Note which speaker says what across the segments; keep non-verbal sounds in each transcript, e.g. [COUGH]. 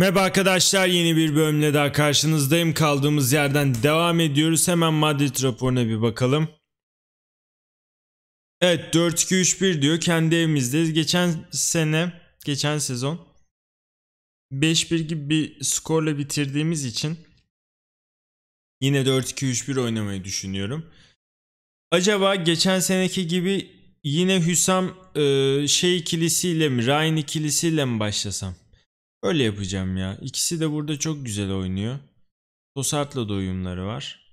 Speaker 1: Merhaba arkadaşlar yeni bir bölümle daha karşınızdayım. Kaldığımız yerden devam ediyoruz. Hemen Madrid raporuna bir bakalım. Evet 4-2-3-1 diyor. Kendi evimizdeyiz. Geçen sene, geçen sezon 5-1 gibi bir skorla bitirdiğimiz için yine 4-2-3-1 oynamayı düşünüyorum. Acaba geçen seneki gibi yine Hüsam e, şey ikilisiyle mi, Ryan ikilisiyle mi başlasam? Öyle yapacağım ya. İkisi de burada çok güzel oynuyor. Tosart'la da
Speaker 2: uyumları var.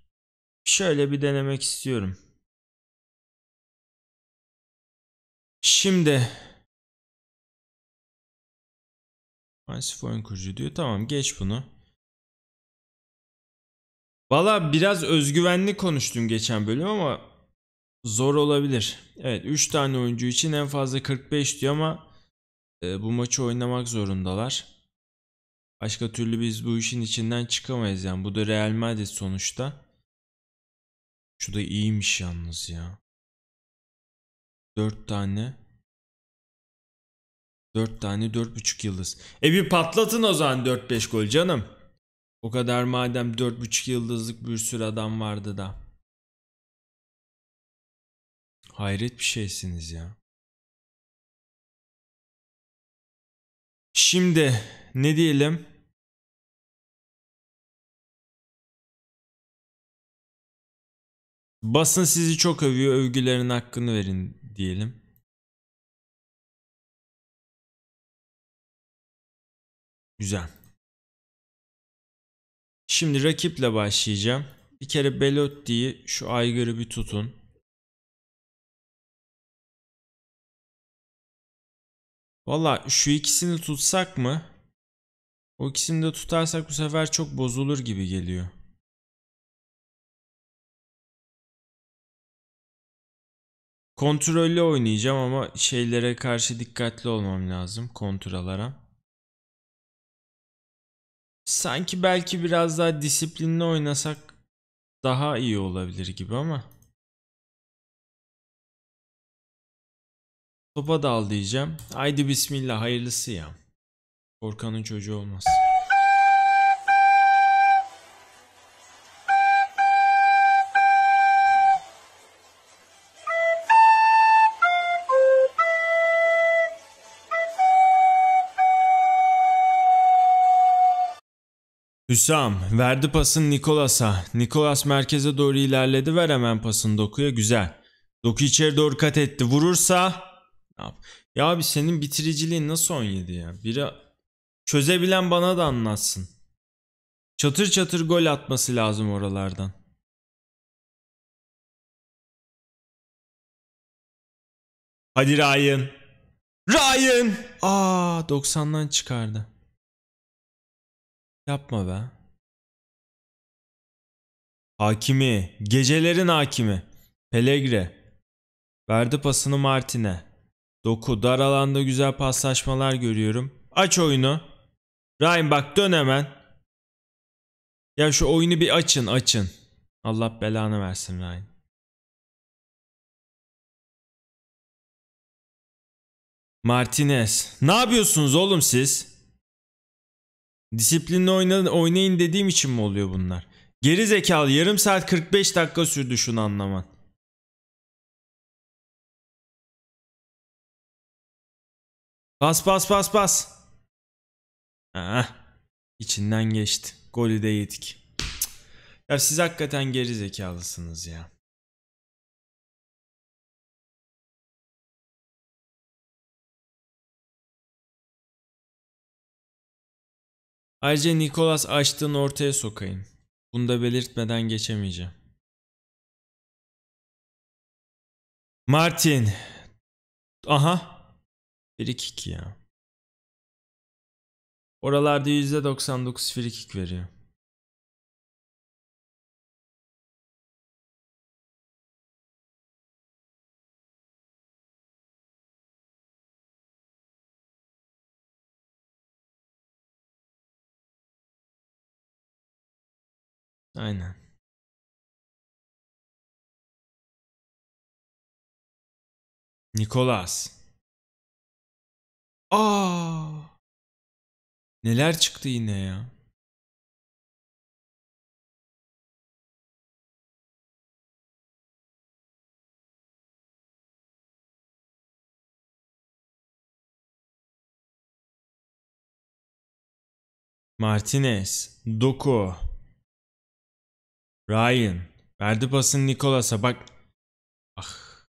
Speaker 2: Şöyle bir denemek istiyorum. Şimdi Pasif oyun kurucu diyor. Tamam geç bunu.
Speaker 1: Valla biraz özgüvenli konuştum geçen bölüm ama zor olabilir. Evet 3 tane oyuncu için en fazla 45 diyor ama e, bu maçı oynamak zorundalar. Başka türlü biz bu işin içinden çıkamayız yani. Bu da Real Madrid
Speaker 2: sonuçta. Şu da iyiymiş yalnız ya. Dört tane. dört tane dört buçuk
Speaker 1: yıldız. E bir patlatın o zaman dört beş gol canım. O kadar madem dört buçuk
Speaker 2: yıldızlık bir sürü adam vardı da. Hayret bir şeysiniz ya. Şimdi ne diyelim? Basın sizi çok övüyor, övgülerin hakkını verin diyelim. Güzel. Şimdi rakiple başlayacağım. Bir kere Belotti'yi şu aygırı bir tutun. Valla şu ikisini tutsak mı? O ikisini de tutarsak bu sefer çok bozulur gibi geliyor. Kontrollü oynayacağım ama şeylere karşı dikkatli olmam lazım kontralara. Sanki belki biraz daha disiplinli oynasak daha iyi olabilir gibi ama. Topa dal diyeceğim. Haydi bismillah hayırlısı ya.
Speaker 1: Korkanın çocuğu olmaz. Hüsam verdi pasın Nikolas'a. Nikolas merkeze doğru ilerledi. Ver hemen pasın Doku'ya. Güzel. Doku içeri doğru kat etti. Vurursa... Ya abi senin bitiriciliğin nasıl 17 ya? Biri
Speaker 2: Çözebilen bana da anlatsın. Çatır çatır gol atması lazım oralardan. Hadi Ryan. Ryan! Aa 90'dan çıkardı. Yapma be. Hakimi. Gecelerin hakimi. Pelegre.
Speaker 1: Verdi pasını Martin'e. Doku dar alanda güzel paslaşmalar görüyorum. Aç oyunu. Ryan bak dön hemen. Ya şu oyunu bir açın
Speaker 2: açın. Allah belanı versin Ryan. Martinez. Ne yapıyorsunuz oğlum siz?
Speaker 1: Disiplinle oynayın, oynayın dediğim için mi oluyor bunlar? Geri
Speaker 2: zekalı yarım saat 45 dakika sürdü şunu anlaman. Pas pas pas pas. Ah, içinden geçti. Golü de yedik. Ya siz hakikaten geri zekalısınız ya. Ayrıca Nikolas açtığını ortaya sokayım. Bunu da belirtmeden geçemeyeceğim. Martin. Aha. 1-2-2 ya. Oralarda %99 free kick veriyor. Aynen. Nikolas. Aa! Neler çıktı yine ya? Martinez, Doku, Ryan, verdi pasın Nikolas'a bak. Ah.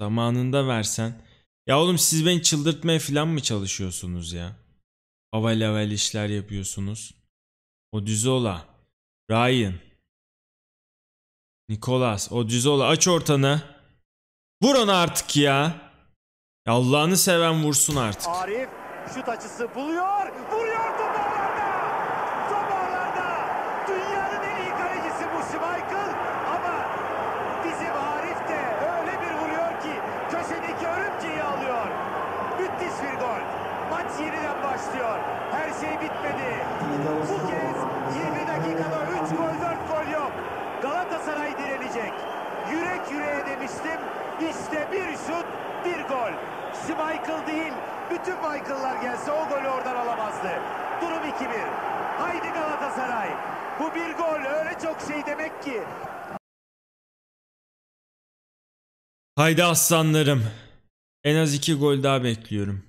Speaker 1: Zamanında versen. Ya oğlum siz beni çıldırtmaya falan mı çalışıyorsunuz ya? Havalı havalı işler yapıyorsunuz. Odizola, Ryan, Nikolas, Odizola aç ortanı. Vur onu artık ya. Allah'ını seven vursun artık.
Speaker 3: Arif şut açısı buluyor. Vuruyor. Galatasaray direnecek. Yürek yüreğe demiştim. İşte bir şut, bir gol. Michael değil, bütün Michael'lar gelse o golü oradan alamazdı. Durum 2-1. Haydi Galatasaray. Bu bir gol
Speaker 2: öyle çok şey demek ki. Haydi aslanlarım. En az iki gol daha bekliyorum.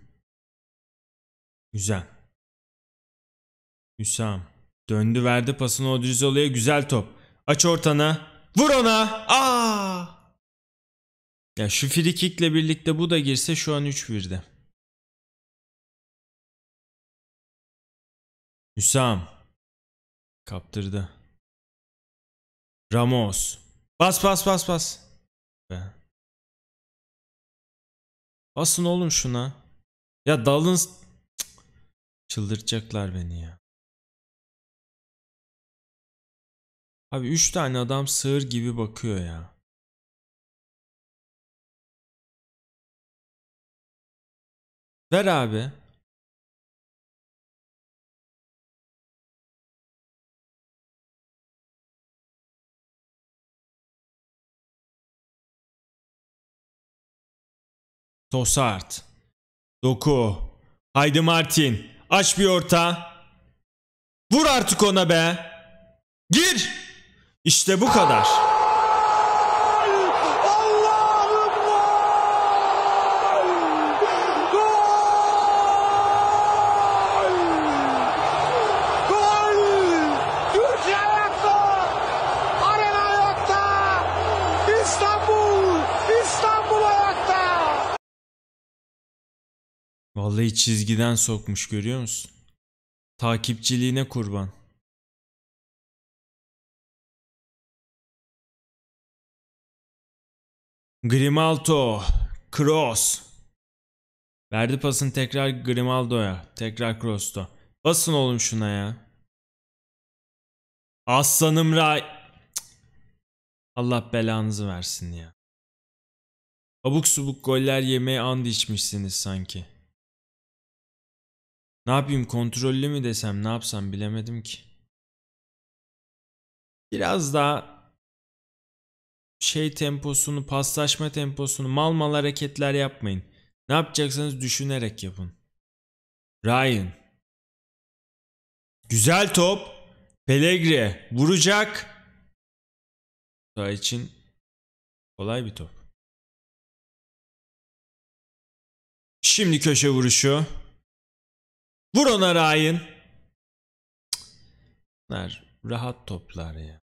Speaker 1: Güzel. Hüsam. Döndü verdi pasını Odrizola'ya güzel top. Aç ortana. Vur ona.
Speaker 2: Aa! Ya şu free kickle birlikte bu da girse şu an 3-1'de. Hüsam. Kaptırdı. Ramos. Bas bas bas bas. Be. Basın oğlum şuna. Ya dalın... Çıldırtacaklar beni ya. Abi 3 tane adam sığır gibi bakıyor ya. Ver abi. Tosart. Doku. Haydi Martin.
Speaker 1: Aç bir orta. Vur artık ona be. Gir. İşte bu kadar. Vallahi çizgiden sokmuş
Speaker 2: görüyor musun? Takipçiliğine kurban. Grimaldo. Cross. Verdi pasın tekrar Grimaldo'ya.
Speaker 1: Tekrar Cross'ta. Basın oğlum şuna ya. Aslanım Ray. Allah belanızı versin ya. Abuk subuk goller yemeye and içmişsiniz sanki. Ne yapayım kontrollü mü desem ne yapsam bilemedim ki. Biraz daha şey temposunu, paslaşma temposunu mal mal hareketler yapmayın. Ne yapacaksanız düşünerek yapın. Ryan.
Speaker 2: Güzel top. Pelegri vuracak. Daha için kolay bir top. Şimdi köşe vuruşu. Vur ona Ryan. Bunlar rahat toplar ya.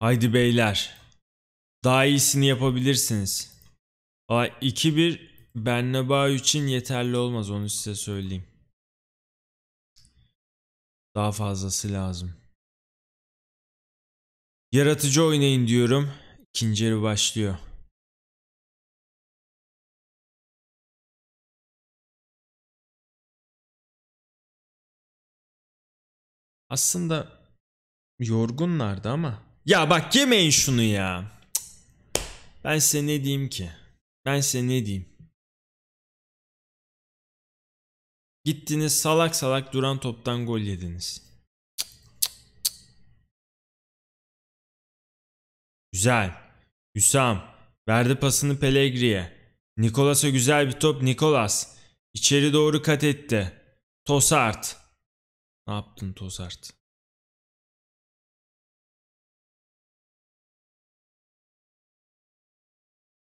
Speaker 2: Haydi beyler. Daha iyisini yapabilirsiniz. 2-1
Speaker 1: Bernabeu için yeterli olmaz onu size söyleyeyim.
Speaker 2: Daha fazlası lazım. Yaratıcı oynayın diyorum. İkinci yarı başlıyor. Aslında yorgunlardı ama ya bak yemeyin
Speaker 1: şunu ya. Ben size ne diyeyim ki? Ben size ne diyeyim?
Speaker 2: Gittiniz salak salak duran toptan gol yediniz.
Speaker 1: Güzel. Hüsam. Verdi pasını Pellegri'ye. Nikolas'a güzel
Speaker 2: bir top Nikolas. İçeri doğru kat etti. Tosart. Ne yaptın Tosart?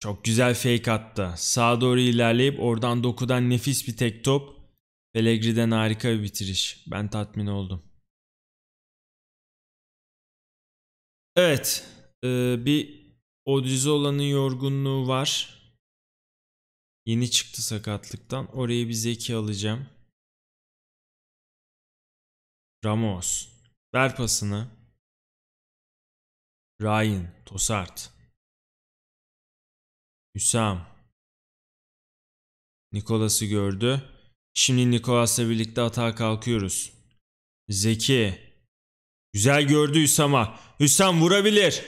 Speaker 1: Çok güzel fake attı. Sağa doğru ilerleyip oradan dokudan nefis bir tek top. Pellegri'den harika bir bitiriş. Ben tatmin oldum.
Speaker 2: Evet. E, bir Odrizola'nın yorgunluğu var. Yeni çıktı sakatlıktan. orayı bir Zeki alacağım. Ramos. Ver pasını. Ryan. Tosart. Hüsam. Nikolas'ı
Speaker 1: gördü. Şimdi Nikolas'la birlikte atağa kalkıyoruz. Zeki. Güzel gördü Hüsam'a. Hüsam vurabilir.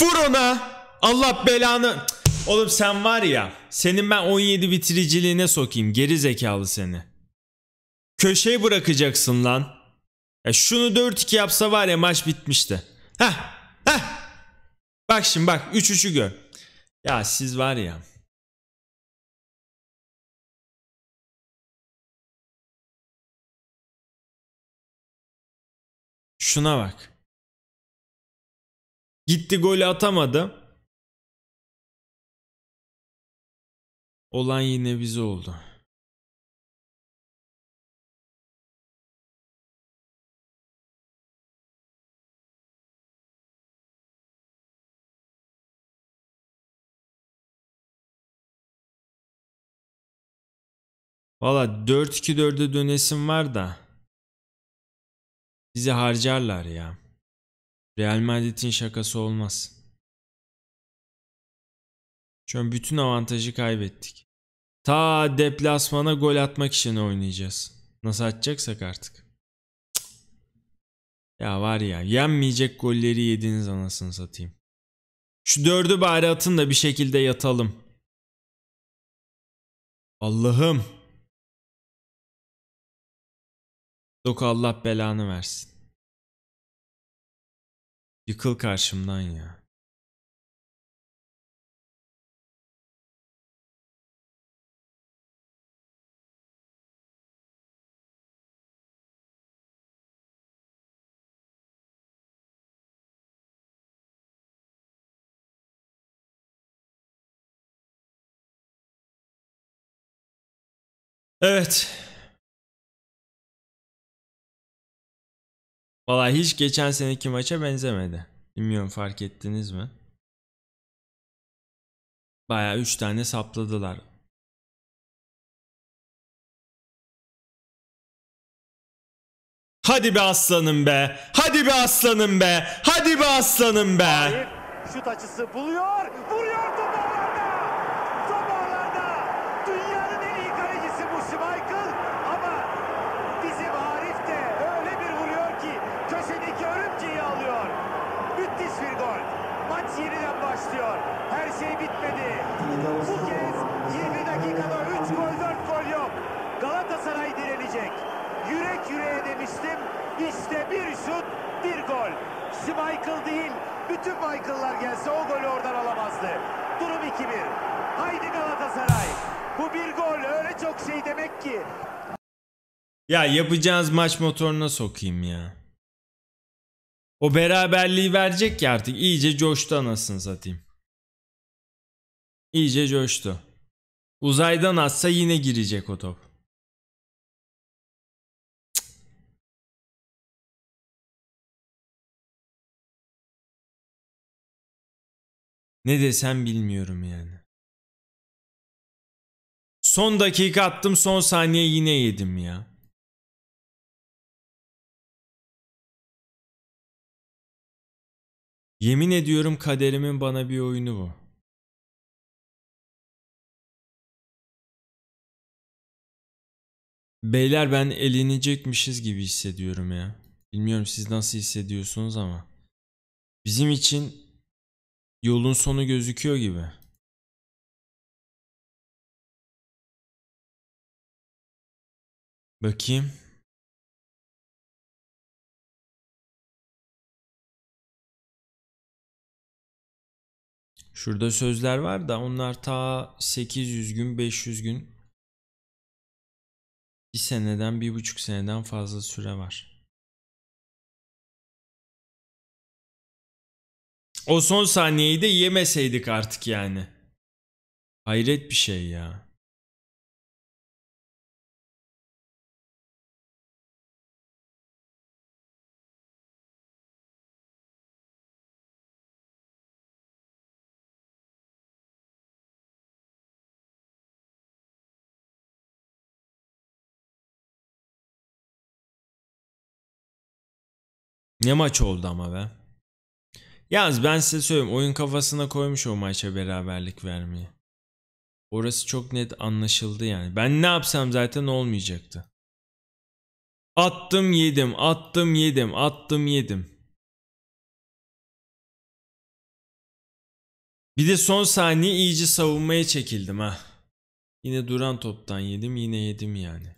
Speaker 1: Vur ona. Allah belanı. Oğlum sen var ya. Senin ben 17 bitiriciliğine sokayım. Geri zekalı seni. Köşeyi bırakacaksın lan. Ya şunu 4-2 yapsa var ya maç bitmişti. Heh. Heh. Bak şimdi
Speaker 2: bak 3-3'ü gör. Ya siz var ya. Şuna bak. Gitti golü atamadı. Olan yine bize oldu. Valla 4-2-4'e dönesim var da.
Speaker 1: Bizi harcarlar ya. Real Madrid'in şakası olmaz. Şu an bütün avantajı kaybettik. Ta deplasmana gol atmak için oynayacağız. Nasıl atacaksak artık. Ya var ya yenmeyecek golleri yediniz anasını satayım.
Speaker 2: Şu dördü bari atın da bir şekilde yatalım. Allah'ım. Doku Allah belanı versin. Yıkıl karşımdan ya. Evet. Valla hiç geçen seneki maça benzemedi. Bilmiyorum fark ettiniz mi? Baya 3 tane sapladılar. Hadi be aslanım be. Hadi be aslanım be. Hadi be aslanım be.
Speaker 3: Şut açısı buluyor. Vuruyor. dakikada 3 gol 4 gol yok. Galatasaray direnecek. Yürek yüreğe demiştim. İşte bir şut bir gol. Michael değil bütün Michael'lar gelse o golü oradan alamazdı. Durum 2-1. Haydi Galatasaray. Bu bir gol öyle çok şey demek ki.
Speaker 1: Ya yapacağız maç motoruna sokayım ya. O beraberliği verecek ya artık. İyice coştu anasını satayım.
Speaker 2: İyice coştu. Uzaydan atsa yine girecek o top. Ne desem bilmiyorum yani. Son dakika attım son saniye yine yedim ya. Yemin ediyorum kaderimin bana bir oyunu bu. Beyler ben elinecekmişiz gibi hissediyorum ya. Bilmiyorum siz nasıl hissediyorsunuz ama. Bizim için yolun sonu gözüküyor gibi. Bakayım. Şurada sözler var da onlar ta 800 gün 500 gün bir seneden bir buçuk seneden fazla süre var. O son saniyeyi de yemeseydik artık yani. Hayret bir şey ya. Ne maç oldu ama be. Yalnız ben size söyleyeyim oyun kafasına
Speaker 1: koymuş o maça beraberlik vermeyi. Orası çok net anlaşıldı yani.
Speaker 2: Ben ne yapsam zaten olmayacaktı. Attım yedim, attım yedim, attım yedim.
Speaker 1: Bir de son saniye iyice savunmaya çekildim ha. Yine duran toptan
Speaker 2: yedim, yine yedim yani.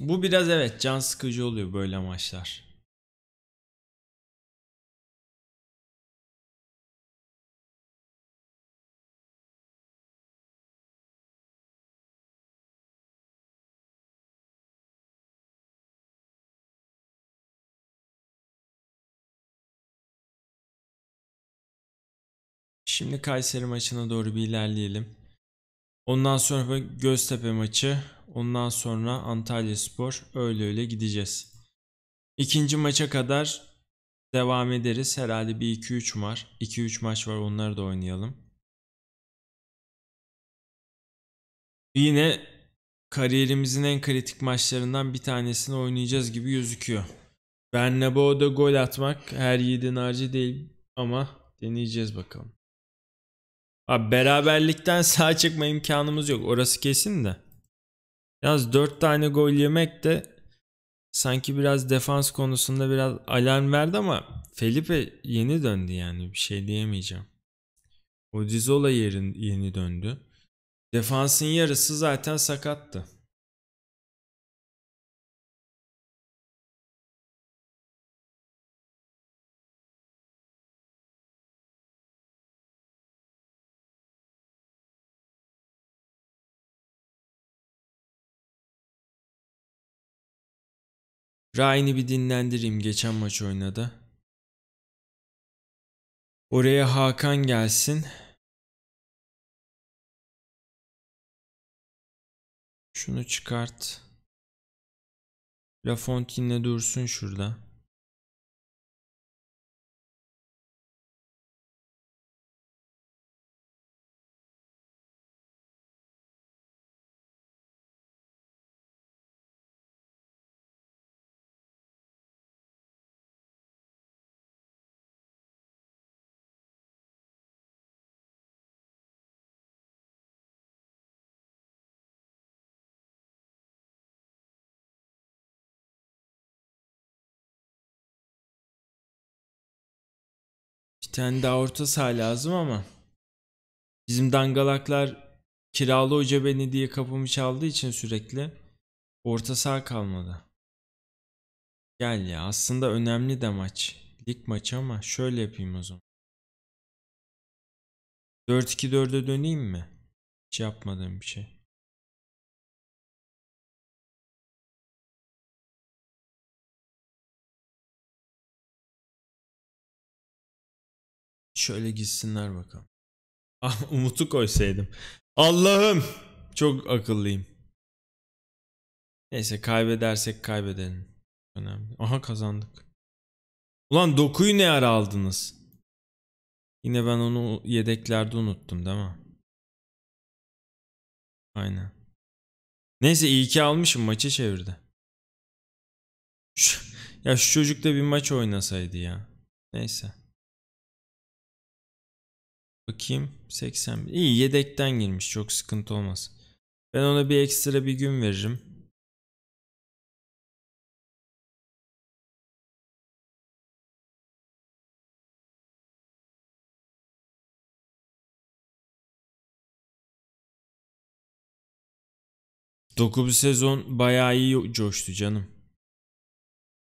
Speaker 2: Bu biraz evet can sıkıcı oluyor böyle maçlar. Şimdi Kayseri maçına doğru bir ilerleyelim.
Speaker 1: Ondan sonra Göztepe maçı. Ondan sonra Antalya Spor. Öyle öyle gideceğiz. İkinci maça kadar devam ederiz. Herhalde bir 2-3 var. 2-3 maç var onları da oynayalım. Yine kariyerimizin en kritik maçlarından bir tanesini oynayacağız gibi gözüküyor. Bernabeu'da gol atmak her yiğidin harcı değil ama deneyeceğiz bakalım. Abi beraberlikten [LAUGHS] sağ çıkma imkanımız yok. Orası kesin de. Yalnız 4 tane gol yemek de sanki biraz defans konusunda biraz alarm verdi ama Felipe yeni döndü yani bir şey diyemeyeceğim. Odizola yerin yeni
Speaker 2: döndü. Defansın yarısı zaten sakattı. Ryan'ı bir dinlendireyim geçen maç oynadı. Oraya Hakan gelsin. Şunu çıkart. La Fontaine'le dursun şurada. tane daha orta saha lazım ama bizim dangalaklar
Speaker 1: kiralı hoca beni diye kapımı çaldığı için sürekli orta saha kalmadı. Gel ya aslında önemli de maç. Lig maçı ama
Speaker 2: şöyle yapayım o zaman. 4-2-4'e döneyim mi? Hiç yapmadığım bir şey. Şöyle gitsinler bakalım. [LAUGHS] Ah Umut'u koysaydım.
Speaker 1: Allah'ım çok akıllıyım. Neyse kaybedersek kaybedelim. Önemli. Aha kazandık. Ulan dokuyu ne ara aldınız? Yine ben onu yedeklerde unuttum değil mi? Aynen. Neyse iyi ki almışım maçı çevirdi. Şu, ya şu çocuk çocukla bir maç oynasaydı ya. Neyse. Bakayım 80. İyi yedekten
Speaker 2: girmiş çok sıkıntı olmaz. Ben ona bir ekstra bir gün veririm. Dokuz sezon bayağı iyi
Speaker 1: coştu canım.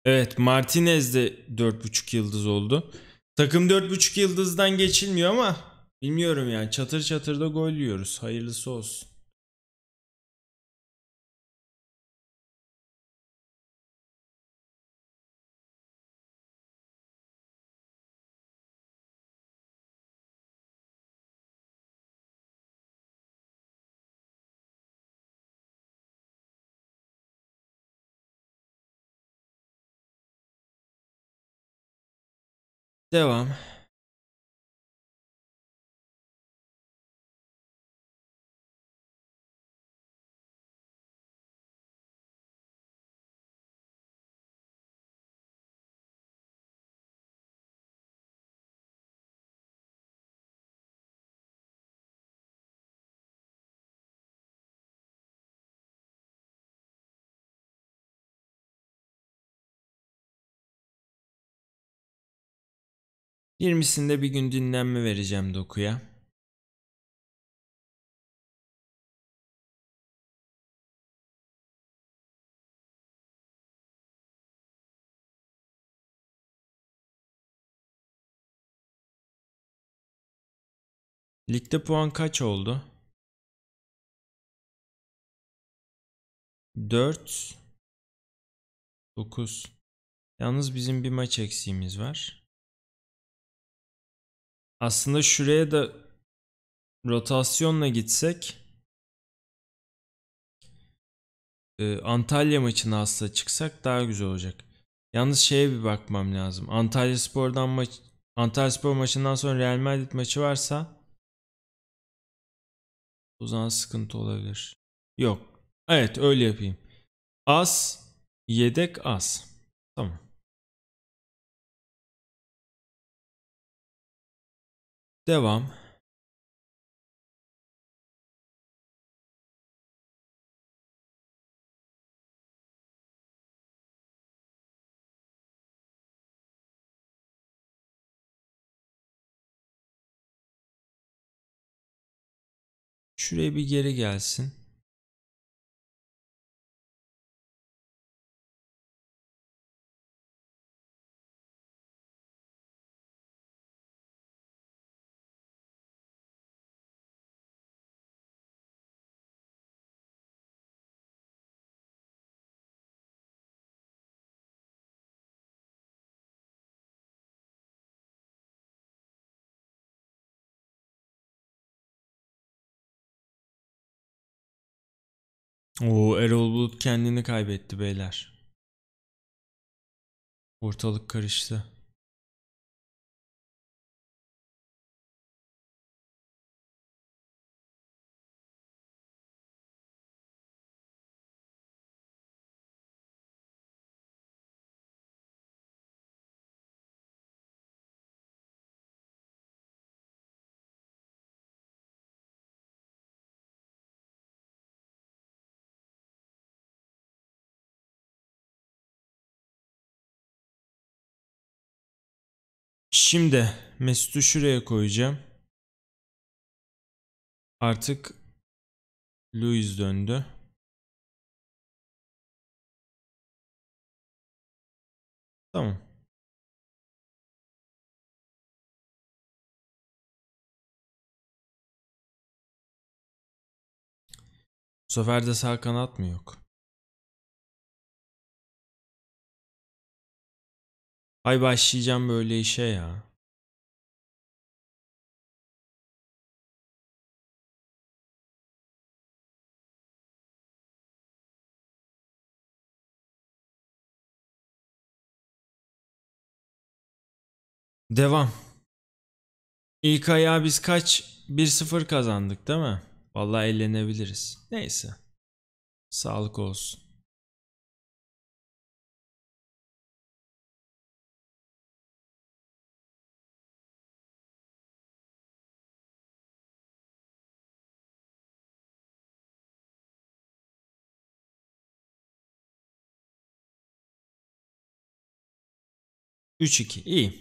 Speaker 1: Evet Martinez de 4.5 yıldız oldu. Takım 4.5 yıldızdan geçilmiyor ama Bilmiyorum yani çatır çatır da gol yiyoruz.
Speaker 2: Hayırlısı olsun. Devam. 20'sinde bir gün dinlenme vereceğim dokuya. Ligde puan kaç oldu? 4 9 Yalnız bizim bir maç eksiğimiz var. Aslında şuraya da rotasyonla gitsek e, Antalya maçına
Speaker 1: aslında çıksak daha güzel olacak. Yalnız şeye bir bakmam lazım. Antalya Spor'dan maç Antalya Spor maçından sonra Real Madrid maçı varsa
Speaker 2: o zaman sıkıntı olabilir. Yok. Evet öyle yapayım. Az yedek az. Tamam. Devam. Şuraya bir geri gelsin. Oo Erol Bulut kendini kaybetti beyler. Ortalık karıştı. Şimdi Mesut'u şuraya koyacağım. Artık Louis döndü. Tamam. Bu sefer de sağ kanat mı yok? Ay başlayacağım böyle işe ya. Devam. İlk ayağı biz kaç? 1-0 kazandık değil mi? Vallahi ellenebiliriz. Neyse. Sağlık olsun. 3-2 iyi.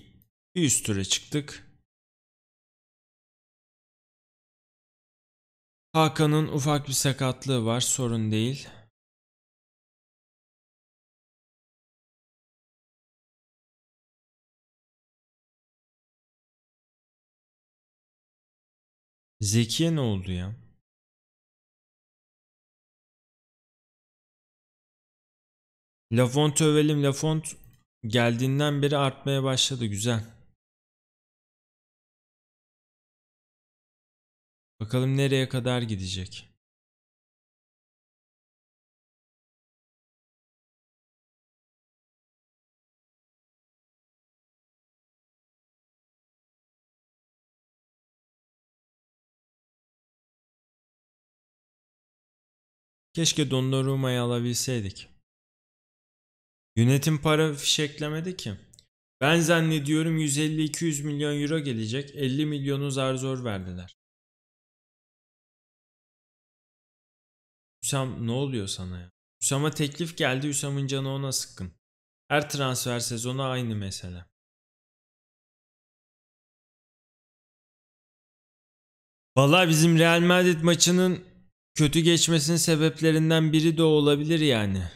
Speaker 2: Bir üst tura çıktık. Hakan'ın ufak bir sakatlığı var sorun değil. Zekiye ne oldu ya? Lafont övelim Lafont Geldiğinden beri artmaya başladı. Güzel. Bakalım nereye kadar gidecek. Keşke Donnaruma'yı alabilseydik. Yönetim
Speaker 1: para fişeklemedi ki. Ben zannediyorum 150-200 milyon euro gelecek 50 milyonu zar zor verdiler. Hüsam ne oluyor sana ya? Hüsam'a teklif geldi Hüsam'ın
Speaker 2: canı ona sıkkın. Her transfer sezonu aynı mesele. Vallahi bizim Real Madrid maçının kötü geçmesinin sebeplerinden biri de olabilir yani.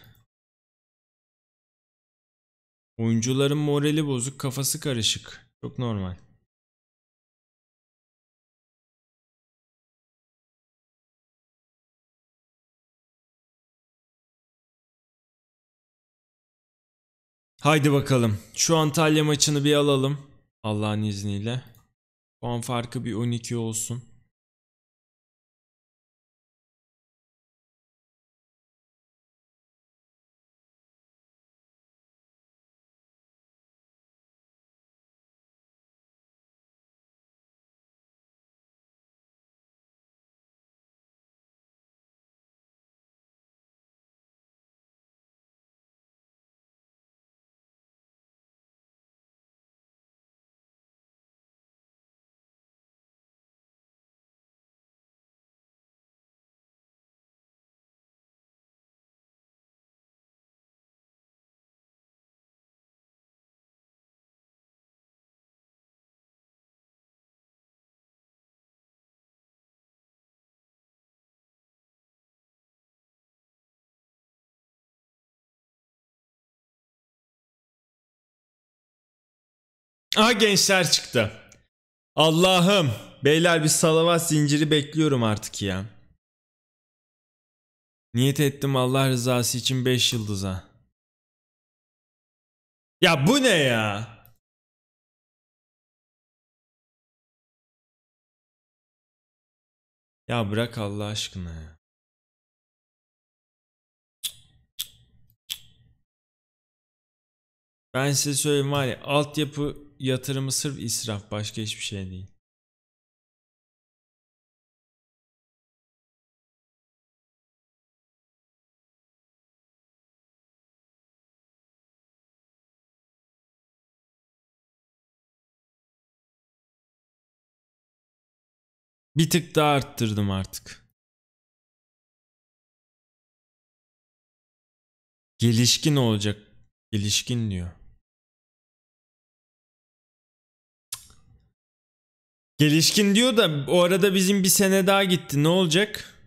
Speaker 2: Oyuncuların morali bozuk, kafası karışık. Çok normal. Haydi bakalım. Şu Antalya maçını bir alalım. Allah'ın izniyle. Puan farkı bir 12 olsun. Aha gençler çıktı. Allah'ım. Beyler bir salavat zinciri bekliyorum artık ya. Niyet ettim Allah rızası için 5 yıldıza. Ya bu ne ya? Ya bırak Allah aşkına ya. Ben size söyleyeyim var ya altyapı yatırımı sırf israf başka hiçbir şey değil. Bir tık daha arttırdım artık. Gelişkin olacak. Gelişkin diyor. Gelişkin diyor da o arada bizim bir sene daha gitti. Ne olacak?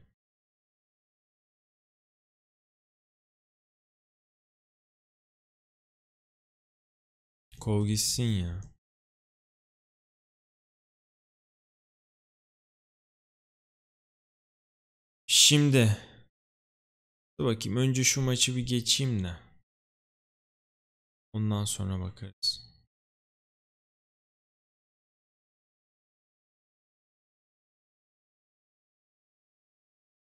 Speaker 2: Kov gitsin ya. Şimdi Dur bakayım önce şu maçı bir geçeyim de. Ondan sonra bakarız.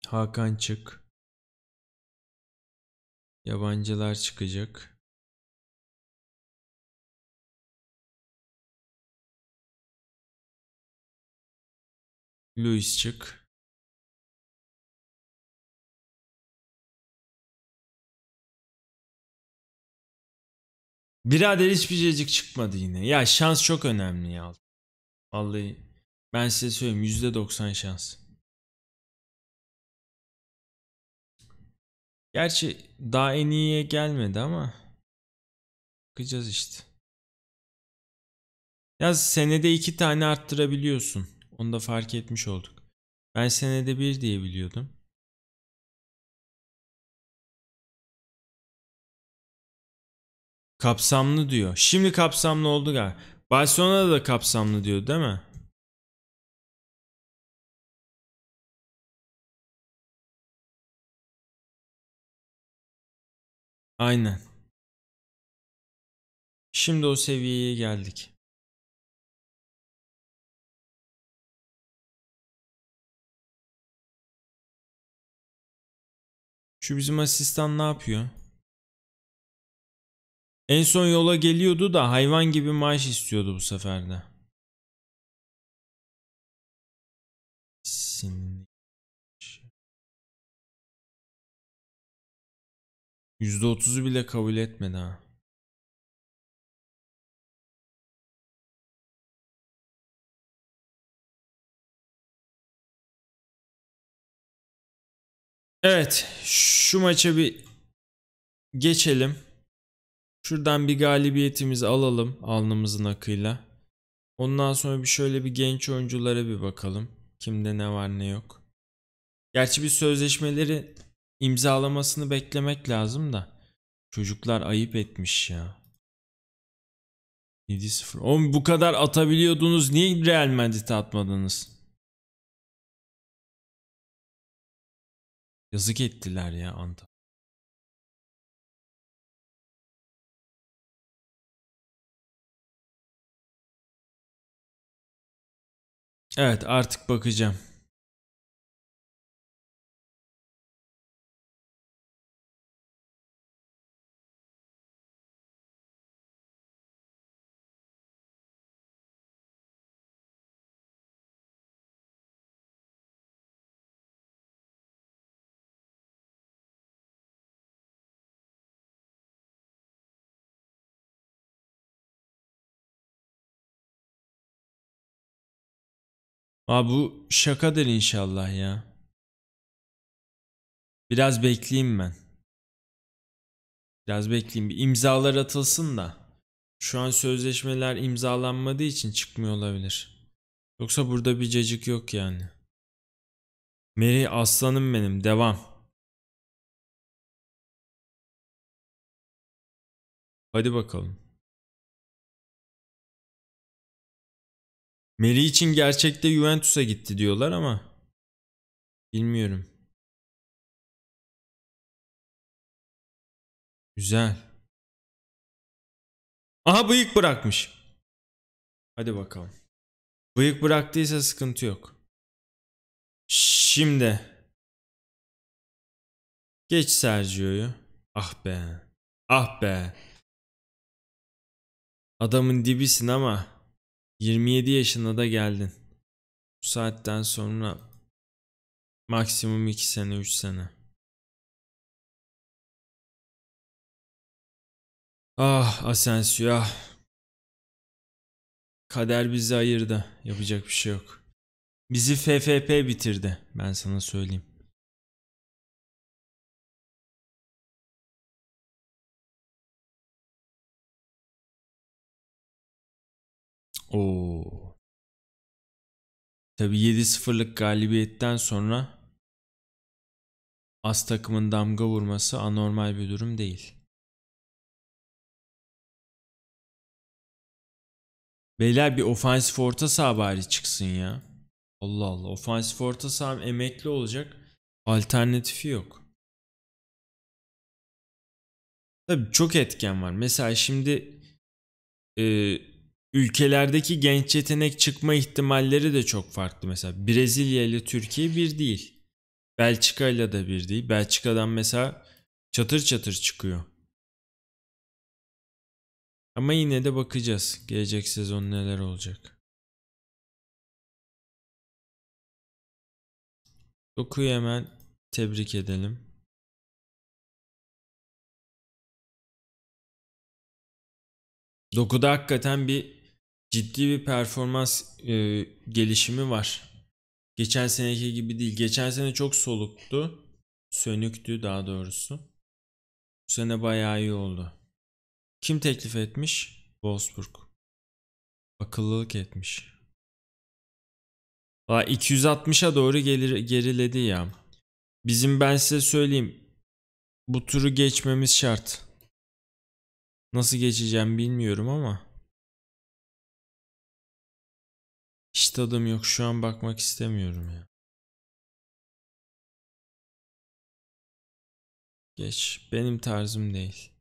Speaker 2: Hakan Çık. Yabancılar çıkacak. Luis çık. Birader hiçbir cecik çıkmadı yine. Ya şans çok önemli ya. Vallahi ben size söyleyeyim %90 şans. Gerçi daha en iyiye gelmedi ama bakacağız işte. Ya
Speaker 1: senede iki tane arttırabiliyorsun. Onu da fark etmiş olduk. Ben senede bir diye
Speaker 2: biliyordum. Kapsamlı diyor. Şimdi kapsamlı oldu galiba. Barcelona'da da kapsamlı diyor değil mi? Aynen. Şimdi o seviyeye geldik. Şu bizim asistan ne yapıyor? En son yola geliyordu da hayvan gibi maaş istiyordu bu seferde. Sin %30'u bile kabul etmedi ha. Evet, şu maça bir geçelim.
Speaker 1: Şuradan bir galibiyetimizi alalım alnımızın akıyla. Ondan sonra bir şöyle bir genç oyunculara bir bakalım. Kimde ne var ne yok. Gerçi bir sözleşmeleri imzalamasını beklemek lazım da. Çocuklar ayıp etmiş ya. 7-0. Oğlum bu kadar
Speaker 2: atabiliyordunuz. Niye Real Madrid'e atmadınız? Yazık ettiler ya Antalya. Evet artık bakacağım. Abi bu şakadır inşallah ya. Biraz bekleyeyim ben. Biraz
Speaker 1: bekleyeyim. Bir imzalar atılsın da. Şu an sözleşmeler imzalanmadığı için çıkmıyor
Speaker 2: olabilir. Yoksa burada bir cacık yok yani. Meri aslanım benim. Devam. Hadi bakalım. Meri için gerçekte Juventus'a gitti diyorlar ama bilmiyorum. Güzel. Aha bıyık bırakmış. Hadi bakalım. Bıyık bıraktıysa sıkıntı yok. Şimdi. Geç Sergio'yu. Ah be. Ah be. Adamın dibisin ama 27 yaşına da geldin. Bu saatten sonra maksimum 2 sene 3 sene. Ah Asensio ah. Kader bizi ayırdı. Yapacak bir şey yok. Bizi FFP bitirdi. Ben sana söyleyeyim. Oo. tabii 7-0'lık galibiyetten sonra As takımın damga vurması anormal bir durum değil. Beyler bir ofansif
Speaker 1: orta saha bari çıksın ya. Allah Allah. Ofansif orta saha emekli olacak. Alternatifi yok. Tabii çok etken var. Mesela şimdi e, ülkelerdeki genç yetenek çıkma ihtimalleri de çok farklı. Mesela Brezilya ile Türkiye bir değil. Belçika ile de bir değil. Belçika'dan mesela çatır çatır çıkıyor.
Speaker 2: Ama yine de bakacağız gelecek sezon neler olacak. Doku'yu hemen tebrik edelim. Doku'da hakikaten bir ciddi bir
Speaker 1: performans e, gelişimi var. Geçen seneki gibi değil. Geçen sene çok soluktu. Sönüktü daha doğrusu. Bu sene bayağı iyi oldu. Kim teklif etmiş? Wolfsburg. Akıllılık etmiş. Valla 260'a doğru gelir, geriledi ya.
Speaker 2: Bizim ben size söyleyeyim. Bu turu geçmemiz şart. Nasıl geçeceğim bilmiyorum ama. tadım yok. Şu an bakmak istemiyorum ya. Geç. Benim tarzım değil.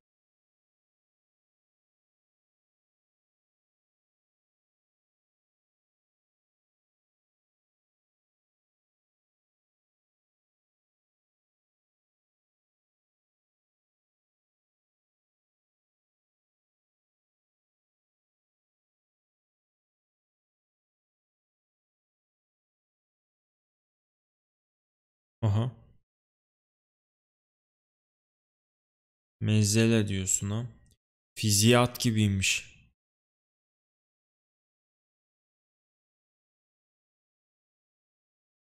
Speaker 2: Aha. Mezele diyorsun ha. Fiziyat gibiymiş.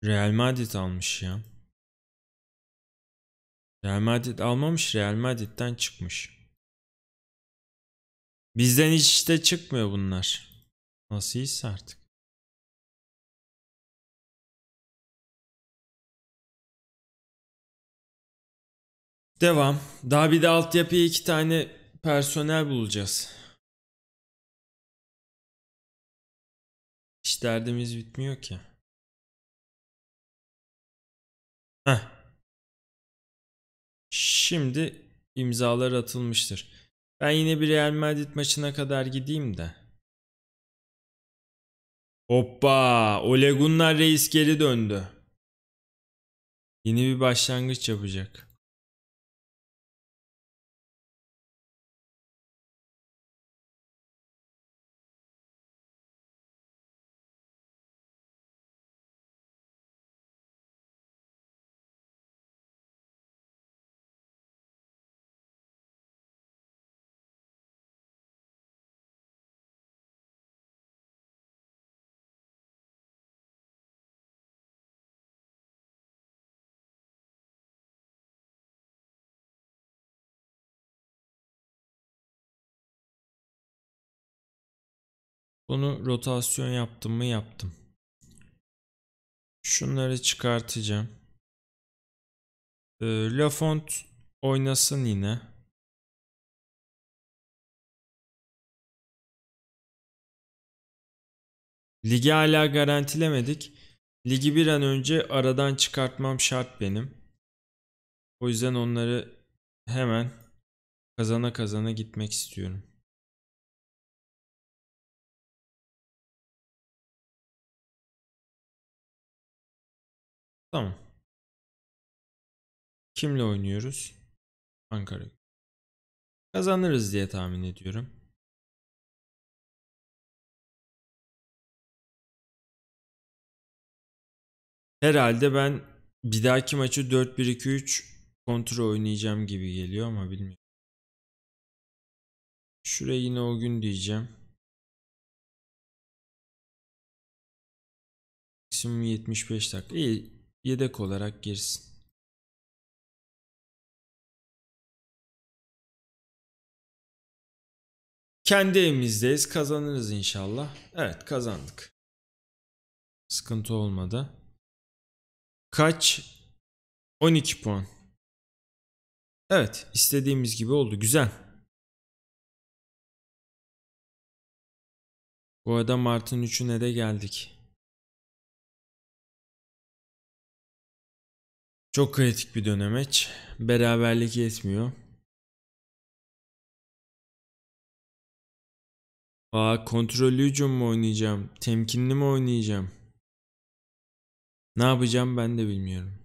Speaker 2: Real Madrid almış ya. Real Madrid almamış Real Madrid'den çıkmış. Bizden hiç işte çıkmıyor bunlar. Nasıl iyiyse artık. Devam. Daha bir de altyapıya iki tane personel bulacağız. Hiç derdimiz bitmiyor ki. Heh. Şimdi imzalar atılmıştır.
Speaker 1: Ben yine bir Real Madrid maçına kadar gideyim de.
Speaker 2: Hoppa! Ole Gunnar Reis geri döndü. Yeni bir başlangıç yapacak. Bunu rotasyon yaptım mı yaptım. Şunları çıkartacağım. E, Lafont oynasın yine. Ligi hala garantilemedik. Ligi bir an önce aradan çıkartmam şart benim. O yüzden onları hemen kazana kazana gitmek istiyorum. Tamam. Kimle oynuyoruz? Ankara. Kazanırız diye tahmin ediyorum. Herhalde ben bir dahaki
Speaker 1: maçı 4-1-2-3 kontrol oynayacağım gibi geliyor ama bilmiyorum.
Speaker 2: Şuraya yine o gün diyeceğim. Maksimum 75 dakika. İyi yedek olarak girsin. Kendi evimizdeyiz. Kazanırız inşallah. Evet kazandık. Sıkıntı olmadı. Kaç? 12 puan. Evet istediğimiz gibi oldu. Güzel. Bu arada Mart'ın 3'üne de geldik. Çok kritik bir dönemeç. Beraberlik yetmiyor.
Speaker 1: Aa kontrollü hücum mu oynayacağım?
Speaker 2: Temkinli mi oynayacağım? Ne yapacağım ben de bilmiyorum.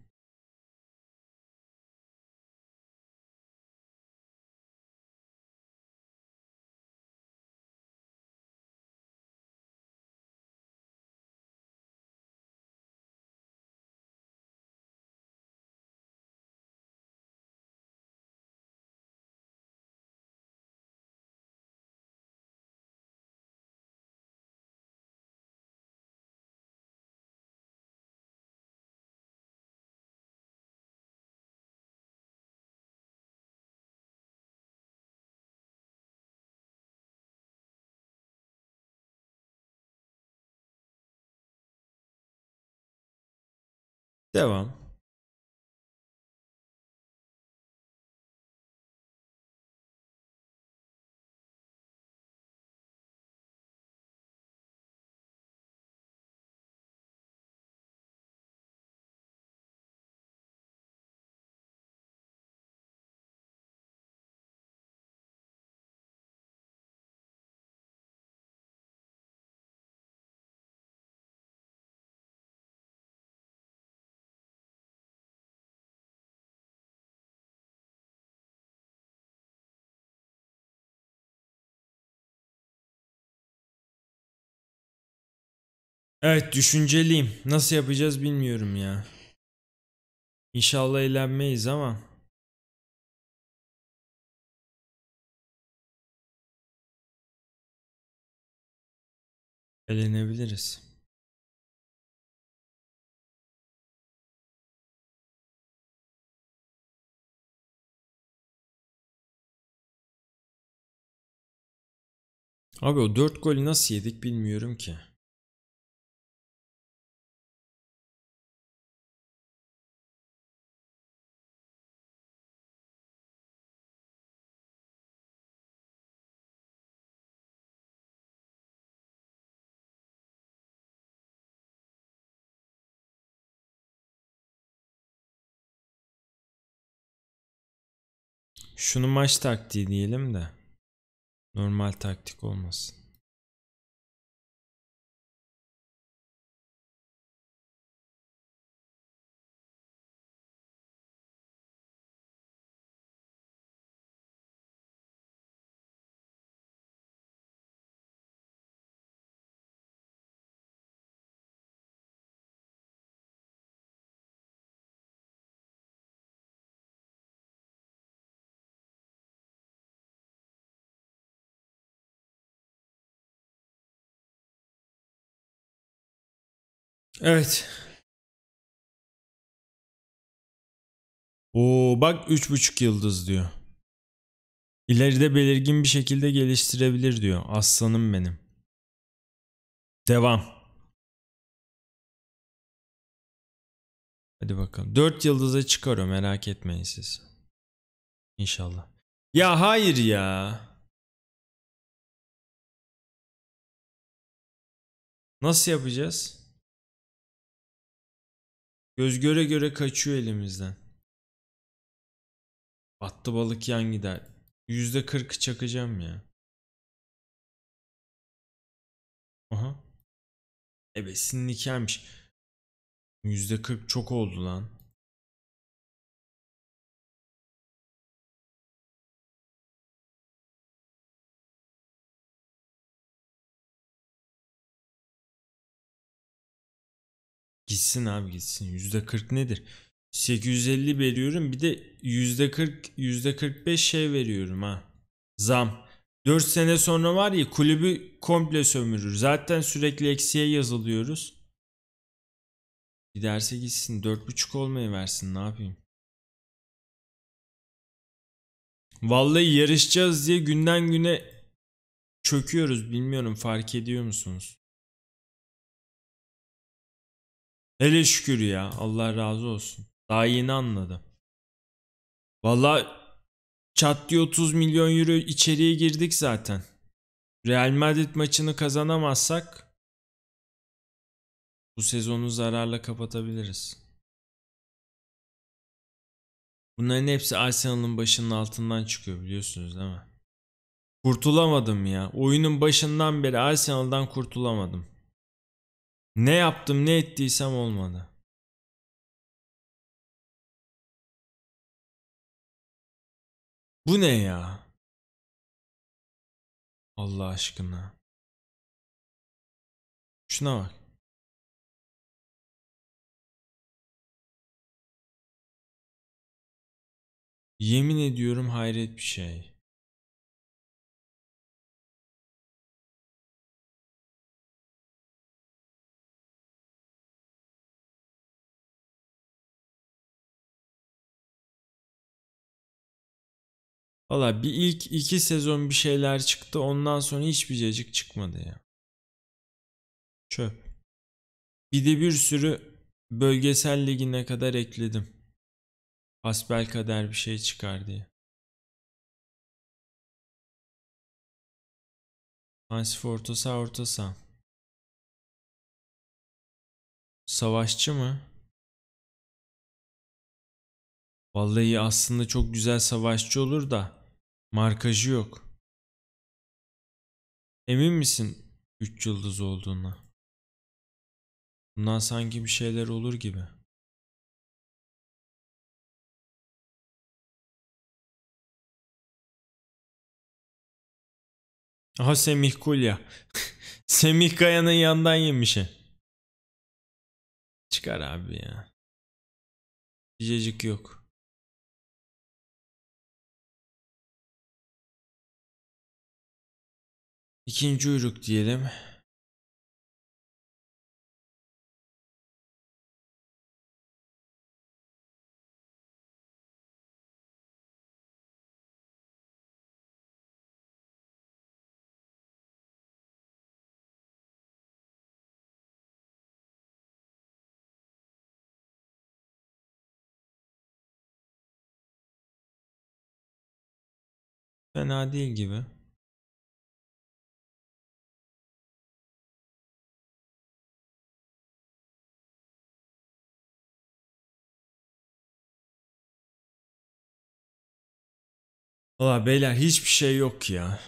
Speaker 2: Devam. Evet düşünceliyim. Nasıl yapacağız bilmiyorum ya. İnşallah eğlenmeyiz ama. Eğlenebiliriz. Abi o 4 golü nasıl yedik bilmiyorum ki. Şunu maç taktiği diyelim de. Normal taktik olmasın. Evet. O bak üç buçuk yıldız diyor. İleride belirgin bir şekilde geliştirebilir diyor. Aslanım benim. Devam. Hadi bakalım. 4 yıldıza çıkarım merak etmeyin siz. İnşallah. Ya hayır ya. Nasıl yapacağız? Göz göre göre kaçıyor elimizden. Battı balık yan gider. Yüzde kırkı çakacağım ya. Aha. Ebesin nikahmış. Yüzde kırk çok oldu lan. Gitsin abi gitsin. yüzde %40 nedir?
Speaker 1: 850 veriyorum. Bir de yüzde %40 %45 şey veriyorum ha. Zam. 4 sene sonra var ya kulübü komple sömürür. Zaten sürekli eksiye yazılıyoruz. Giderse gitsin. 4.5 olmayı versin ne
Speaker 2: yapayım. Vallahi yarışacağız diye günden güne çöküyoruz. Bilmiyorum fark ediyor musunuz?
Speaker 1: Hele şükür ya. Allah razı olsun. Daha yeni anladım. Valla çat diye 30 milyon euro içeriye girdik zaten. Real Madrid maçını kazanamazsak bu sezonu zararla kapatabiliriz. Bunların hepsi Arsenal'ın başının altından çıkıyor biliyorsunuz değil mi? Kurtulamadım ya. Oyunun başından beri Arsenal'dan kurtulamadım.
Speaker 2: Ne yaptım ne ettiysem olmadı. Bu ne ya? Allah aşkına. Şuna bak. Yemin ediyorum hayret bir şey. Valla bir ilk iki sezon bir şeyler çıktı ondan sonra hiçbir cacık çıkmadı ya.
Speaker 1: Çöp. Bir de bir sürü bölgesel ligine kadar ekledim.
Speaker 2: Asbel kader bir şey çıkar diye. Ansif orta saha Savaşçı mı? Vallahi aslında çok güzel savaşçı olur da Markajı yok. Emin misin üç yıldız olduğuna? Bundan sanki bir şeyler olur gibi. Aha Semih Kulya. [LAUGHS] Semih Kaya'nın yandan yemişi. Çıkar abi ya. Cicecik yok. İkinci uyruk diyelim. Fena değil gibi. Valla beyler hiçbir şey yok ya.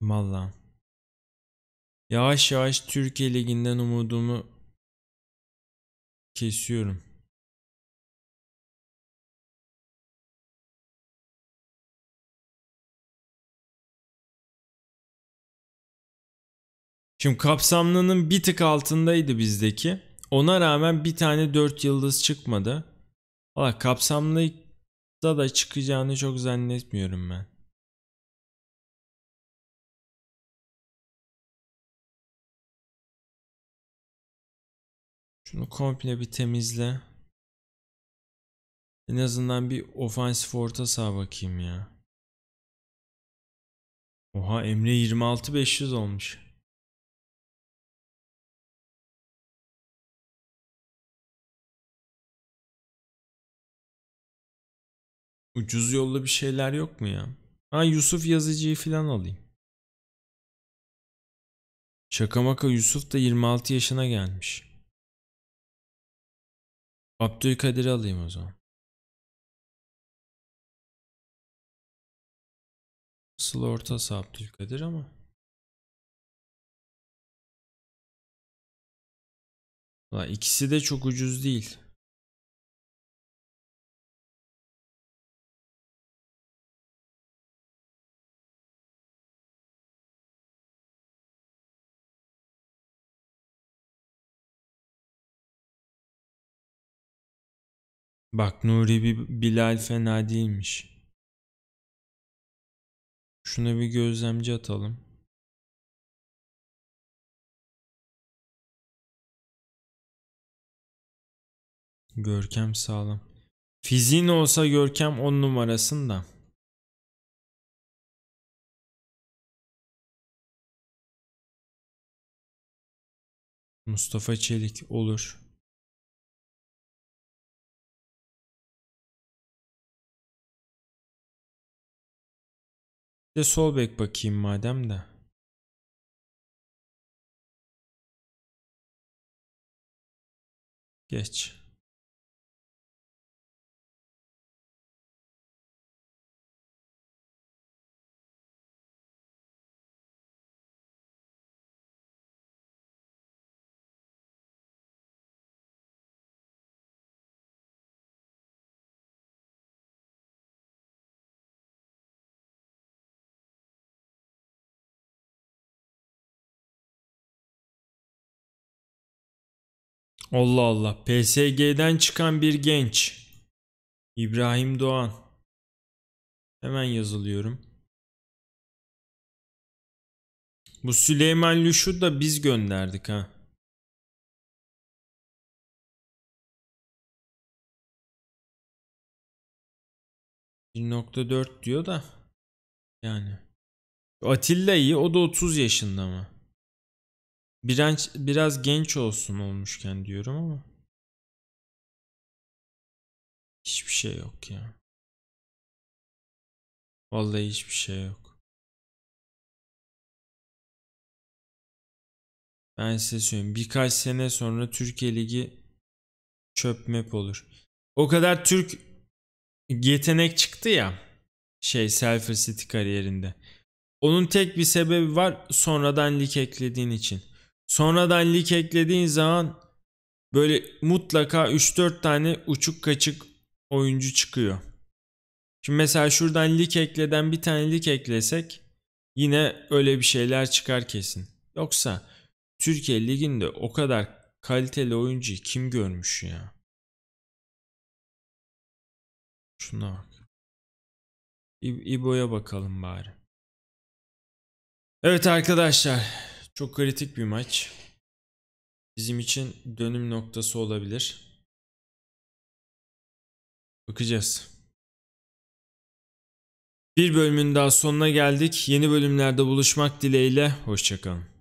Speaker 2: Valla. Yavaş yavaş Türkiye Ligi'nden umudumu kesiyorum. Şimdi kapsamlının bir tık altındaydı bizdeki.
Speaker 1: Ona rağmen bir tane 4 yıldız çıkmadı. Valla kapsamlı
Speaker 2: da çıkacağını çok zannetmiyorum ben. Şunu komple bir temizle. En azından bir ofansif orta saha bakayım ya. Oha Emre 26.500 olmuş. Ucuz yolla bir şeyler yok mu ya? Ha Yusuf yazıcıyı falan alayım. Şaka maka Yusuf da 26 yaşına gelmiş. Abdülkadir'i alayım o zaman. Asıl ortası Abdülkadir ama. La ikisi de çok ucuz değil. Bak Nuri bir Bilal fena değilmiş. Şuna bir gözlemci atalım. Görkem sağlam. Fiziğin olsa Görkem on numarasında. Mustafa Çelik olur. de sol bek bakayım madem de. Geç. Allah Allah. PSG'den çıkan bir genç. İbrahim Doğan. Hemen yazılıyorum. Bu Süleyman Lüş'ü da biz gönderdik ha. nokta 4 diyor da yani Atilla iyi o da 30 yaşında mı? Biraz, biraz genç olsun olmuşken diyorum ama. Hiçbir şey yok ya. Vallahi hiçbir şey yok. Ben size söyleyeyim. Birkaç sene sonra Türkiye
Speaker 1: Ligi çöp map olur. O kadar Türk yetenek çıktı ya şey Selfie City kariyerinde. Onun tek bir sebebi var sonradan lig eklediğin için. Sonradan lik eklediğin zaman böyle mutlaka 3-4 tane uçuk kaçık oyuncu çıkıyor. Şimdi mesela şuradan lik ekleden bir tane lik eklesek yine öyle bir şeyler çıkar kesin. Yoksa Türkiye liginde o kadar kaliteli oyuncuyu
Speaker 2: kim görmüş ya? Şuna bak. İbo'ya bakalım bari. Evet
Speaker 1: arkadaşlar çok kritik bir maç. Bizim için dönüm
Speaker 2: noktası olabilir. Bakacağız. Bir bölümün daha sonuna geldik. Yeni bölümlerde buluşmak dileğiyle. Hoşçakalın.